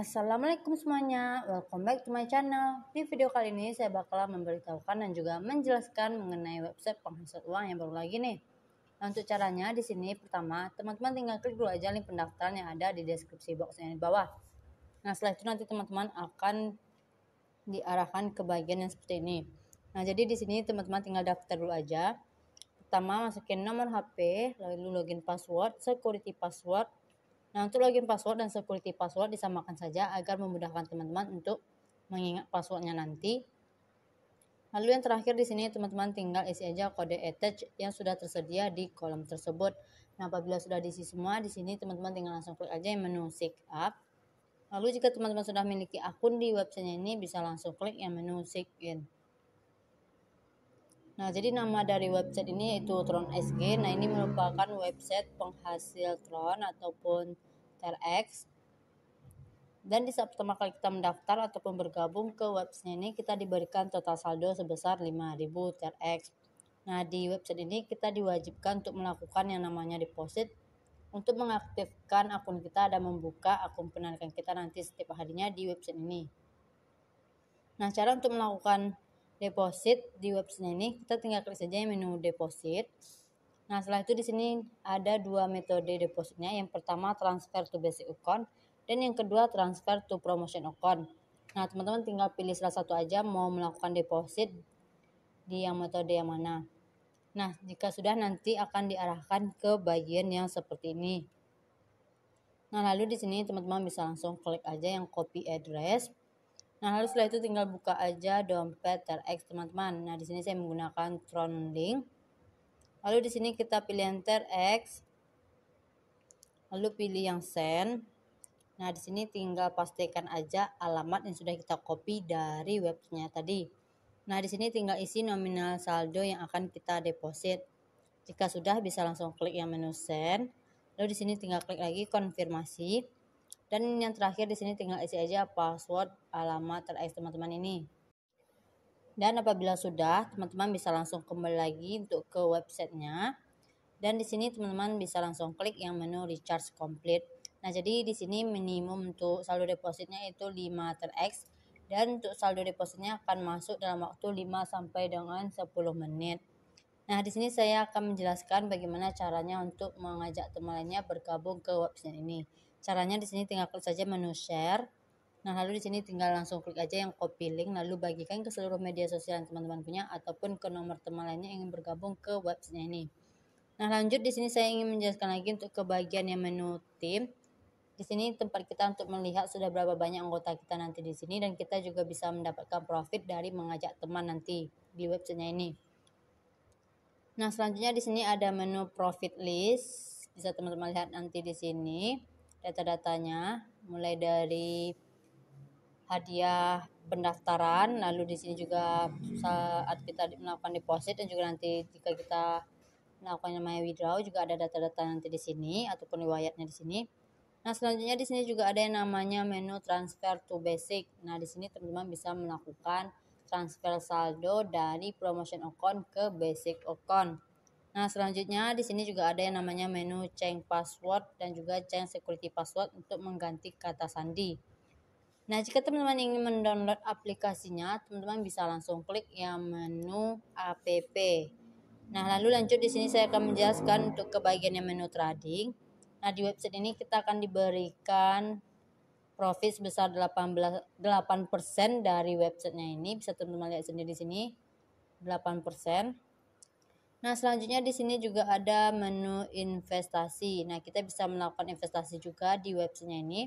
Assalamualaikum semuanya, welcome back to my channel. Di video kali ini saya bakal memberitahukan dan juga menjelaskan mengenai website penghasil uang yang baru lagi nih. Nah, untuk caranya di sini pertama, teman-teman tinggal klik dulu aja link pendaftaran yang ada di deskripsi box yang di bawah. Nah, setelah itu nanti teman-teman akan diarahkan ke bagian yang seperti ini. Nah, jadi di sini teman-teman tinggal daftar dulu aja. Pertama, masukin nomor HP, lalu login password, security password, Nah, untuk login password dan security password disamakan saja agar memudahkan teman-teman untuk mengingat passwordnya nanti. Lalu yang terakhir di sini teman-teman tinggal isi aja kode attach yang sudah tersedia di kolom tersebut. Nah, apabila sudah diisi semua di sini teman-teman tinggal langsung klik aja yang menu sign up. Lalu jika teman-teman sudah memiliki akun di websitenya ini bisa langsung klik yang menu sign in. Nah, jadi nama dari website ini yaitu Tron SG. Nah, ini merupakan website penghasil Tron ataupun TRX. Dan di saat pertama kali kita mendaftar ataupun bergabung ke website ini, kita diberikan total saldo sebesar 5000 TRX. Nah, di website ini kita diwajibkan untuk melakukan yang namanya deposit untuk mengaktifkan akun kita dan membuka akun penarikan kita nanti setiap harinya di website ini. Nah, cara untuk melakukan deposit di website ini kita tinggal klik saja menu deposit nah setelah itu di sini ada dua metode depositnya yang pertama transfer to basic account dan yang kedua transfer to promotion account nah teman-teman tinggal pilih salah satu aja mau melakukan deposit di yang metode yang mana nah jika sudah nanti akan diarahkan ke bagian yang seperti ini Nah, lalu di sini teman-teman bisa langsung klik aja yang copy address. Nah, lalu setelah itu tinggal buka aja dompet TRX, teman-teman. Nah, di sini saya menggunakan Tron Link. Lalu di sini kita pilih yang TRX. Lalu pilih yang send. Nah, di sini tinggal pastikan aja alamat yang sudah kita copy dari webnya tadi. Nah, di sini tinggal isi nominal saldo yang akan kita deposit. Jika sudah bisa langsung klik yang menu send. Lalu di sini tinggal klik lagi konfirmasi. Dan yang terakhir di sini tinggal isi aja password, alamat terakhir teman-teman ini. Dan apabila sudah, teman-teman bisa langsung kembali lagi untuk ke websitenya. Dan di sini teman-teman bisa langsung klik yang menu recharge complete. Nah, jadi di sini minimum untuk saldo depositnya itu 5 terx dan untuk saldo depositnya akan masuk dalam waktu 5 sampai dengan 10 menit. Nah, di sini saya akan menjelaskan bagaimana caranya untuk mengajak teman lainnya bergabung ke website ini. Caranya di sini tinggal klik saja menu share. Nah, lalu di sini tinggal langsung klik aja yang copy link lalu bagikan ke seluruh media sosial yang teman-teman punya ataupun ke nomor teman lainnya yang ingin bergabung ke websitenya ini. Nah, lanjut di sini saya ingin menjelaskan lagi untuk ke bagian yang menu tim. Di sini tempat kita untuk melihat sudah berapa banyak anggota kita nanti di sini dan kita juga bisa mendapatkan profit dari mengajak teman nanti di websitenya ini. Nah, selanjutnya di sini ada menu profit list. Bisa teman-teman lihat nanti di sini data-datanya mulai dari hadiah pendaftaran lalu di sini juga saat kita melakukan deposit dan juga nanti jika kita melakukan namanya withdraw juga ada data-data nanti di sini ataupun riwayatnya di sini nah selanjutnya di sini juga ada yang namanya menu transfer to basic nah di sini teman-teman bisa melakukan transfer saldo dari promotion account ke basic account Nah, selanjutnya di sini juga ada yang namanya menu change password dan juga change security password untuk mengganti kata sandi. Nah, jika teman-teman ingin mendownload aplikasinya, teman-teman bisa langsung klik yang menu app. Nah, lalu lanjut di sini saya akan menjelaskan untuk kebagian yang menu trading. Nah, di website ini kita akan diberikan profit sebesar 18 8% dari websitenya ini. Bisa teman-teman lihat sendiri di sini. 8%. Nah, selanjutnya di sini juga ada menu investasi. Nah, kita bisa melakukan investasi juga di websitenya ini.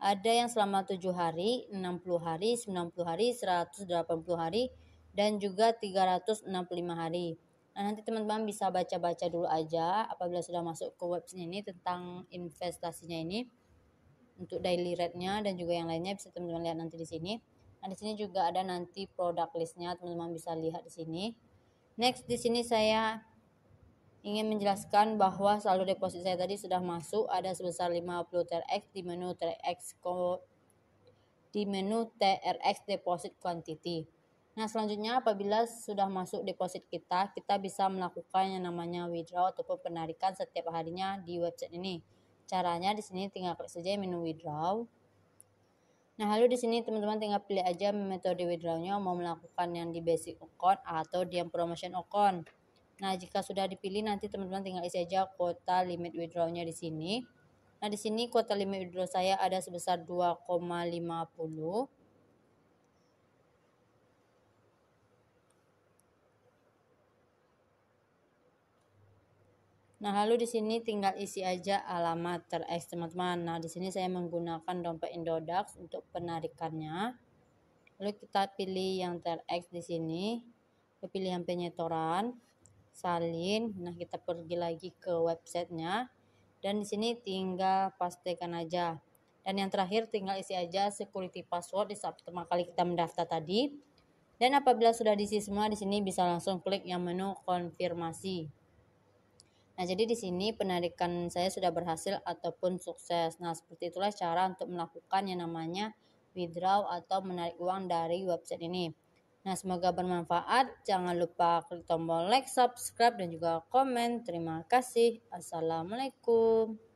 Ada yang selama 7 hari, 60 hari, 90 hari, 180 hari, dan juga 365 hari. Nah, nanti teman-teman bisa baca-baca dulu aja apabila sudah masuk ke websitenya ini tentang investasinya ini untuk daily rate-nya dan juga yang lainnya bisa teman-teman lihat nanti di sini. Nah, di sini juga ada nanti produk list-nya, teman-teman bisa lihat di sini. Next di sini saya ingin menjelaskan bahwa saldo deposit saya tadi sudah masuk ada sebesar 50 TRX di menu TRX di menu TRX deposit quantity. Nah, selanjutnya apabila sudah masuk deposit kita, kita bisa melakukan yang namanya withdraw ataupun penarikan setiap harinya di website ini. Caranya di sini tinggal klik saja menu withdraw. Nah, lalu di sini teman-teman tinggal pilih aja metode withdrawnya mau melakukan yang di basic account atau di yang promotion account. Nah, jika sudah dipilih nanti teman-teman tinggal isi aja kuota limit withdrawnya di sini. Nah, di sini kuota limit withdraw saya ada sebesar 2,50 Nah, lalu di sini tinggal isi aja alamat TRX, teman-teman. Nah, di sini saya menggunakan dompet Indodax untuk penarikannya. Lalu kita pilih yang TRX di sini. Pilihan penyetoran, salin. Nah, kita pergi lagi ke websitenya. Dan di sini tinggal pastikan aja. Dan yang terakhir tinggal isi aja security password di saat pertama kali kita mendaftar tadi. Dan apabila sudah diisi semua, di sini bisa langsung klik yang menu konfirmasi. Nah, jadi di sini penarikan saya sudah berhasil ataupun sukses. Nah, seperti itulah cara untuk melakukan yang namanya withdraw atau menarik uang dari website ini. Nah, semoga bermanfaat. Jangan lupa klik tombol like, subscribe, dan juga komen. Terima kasih. Assalamualaikum.